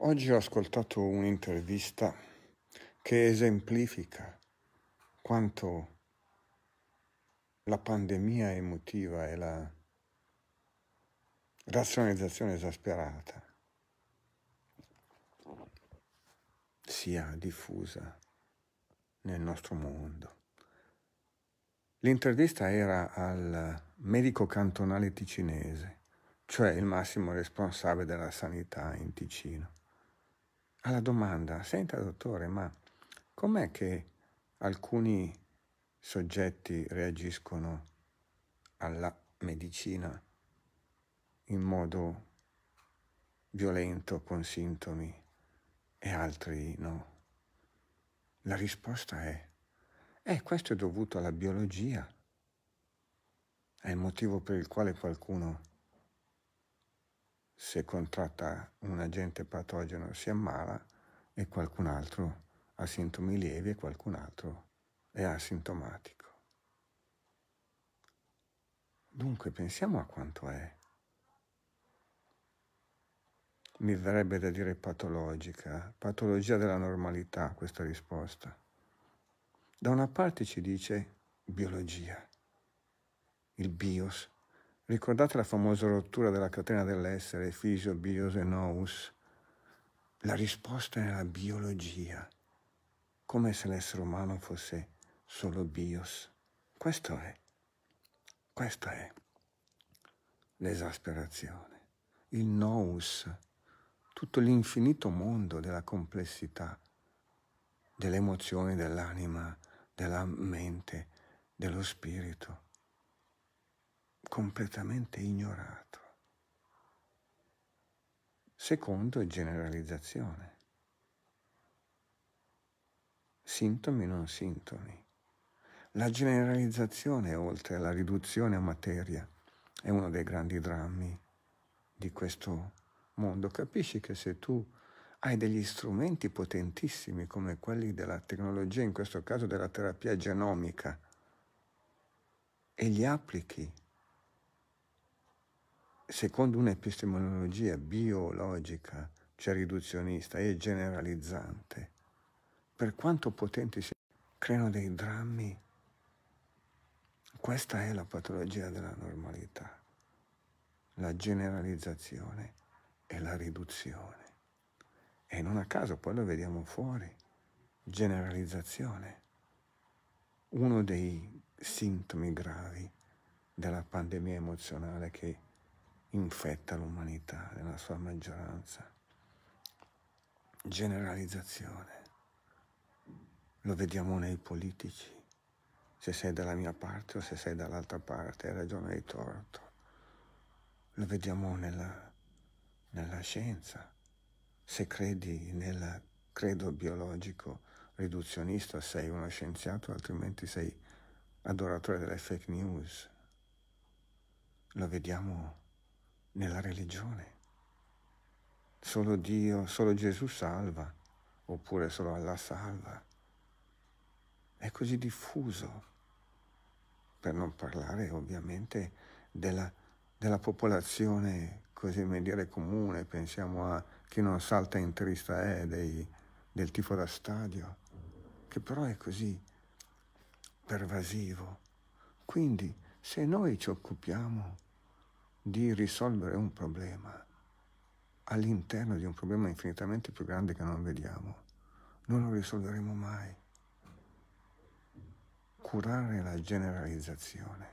Oggi ho ascoltato un'intervista che esemplifica quanto la pandemia emotiva e la razionalizzazione esasperata sia diffusa nel nostro mondo. L'intervista era al medico cantonale ticinese, cioè il massimo responsabile della sanità in Ticino alla domanda, senta dottore, ma com'è che alcuni soggetti reagiscono alla medicina in modo violento con sintomi e altri no? La risposta è, eh, questo è dovuto alla biologia, è il motivo per il quale qualcuno se contratta un agente patogeno si ammala e qualcun altro ha sintomi lievi e qualcun altro è asintomatico. Dunque pensiamo a quanto è. Mi verrebbe da dire patologica, patologia della normalità questa risposta. Da una parte ci dice biologia, il bios, Ricordate la famosa rottura della catena dell'essere, fisio, bios e nous? La risposta è nella biologia, come se l'essere umano fosse solo bios. Questo è, questa è l'esasperazione, il nous, tutto l'infinito mondo della complessità, delle emozioni, dell'anima, della mente, dello spirito completamente ignorato. Secondo, generalizzazione. Sintomi non sintomi. La generalizzazione, oltre alla riduzione a materia, è uno dei grandi drammi di questo mondo. Capisci che se tu hai degli strumenti potentissimi come quelli della tecnologia, in questo caso della terapia genomica, e li applichi secondo un'epistemologia biologica, cioè riduzionista e generalizzante, per quanto potenti si creano dei drammi, questa è la patologia della normalità, la generalizzazione e la riduzione. E non a caso poi lo vediamo fuori, generalizzazione. Uno dei sintomi gravi della pandemia emozionale che infetta l'umanità nella sua maggioranza. Generalizzazione. Lo vediamo nei politici, se sei dalla mia parte o se sei dall'altra parte, hai ragione hai torto. Lo vediamo nella, nella scienza, se credi nel credo biologico riduzionista sei uno scienziato, altrimenti sei adoratore delle fake news. Lo vediamo nella religione. Solo Dio, solo Gesù salva, oppure solo Allah salva. È così diffuso, per non parlare ovviamente della, della popolazione, così come dire, comune. Pensiamo a chi non salta in trista è eh, dei, del tifo da stadio, che però è così pervasivo. Quindi se noi ci occupiamo di risolvere un problema all'interno di un problema infinitamente più grande che non vediamo. Non lo risolveremo mai. Curare la generalizzazione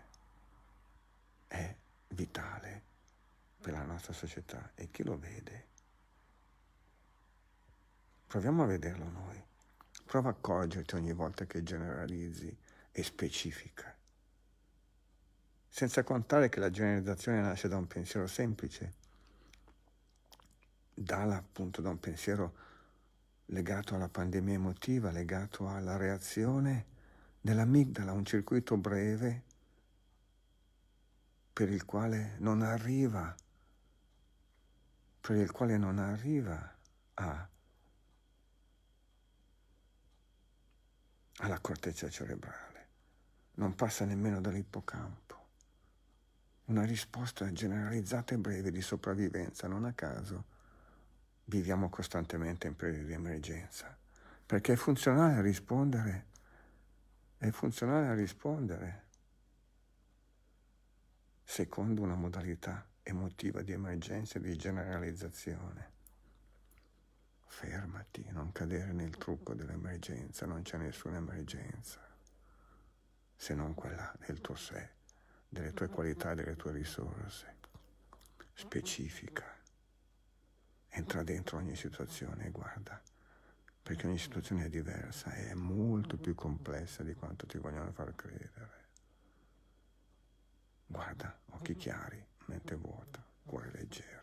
è vitale per la nostra società e chi lo vede? Proviamo a vederlo noi. Prova a accorgerti ogni volta che generalizzi e specifica senza contare che la generalizzazione nasce da un pensiero semplice, dalla appunto da un pensiero legato alla pandemia emotiva, legato alla reazione dell'amigdala, un circuito breve per il quale non arriva, per il quale non arriva a, alla corteccia cerebrale, non passa nemmeno dall'ippocampo una risposta generalizzata e breve di sopravvivenza, non a caso viviamo costantemente in periodi di emergenza, perché è funzionale a rispondere, è funzionale a rispondere secondo una modalità emotiva di emergenza e di generalizzazione. Fermati, non cadere nel trucco dell'emergenza, non c'è nessuna emergenza, se non quella del tuo sé delle tue qualità e delle tue risorse. Specifica. Entra dentro ogni situazione e guarda, perché ogni situazione è diversa e è molto più complessa di quanto ti vogliono far credere. Guarda, occhi chiari, mente vuota, cuore leggero.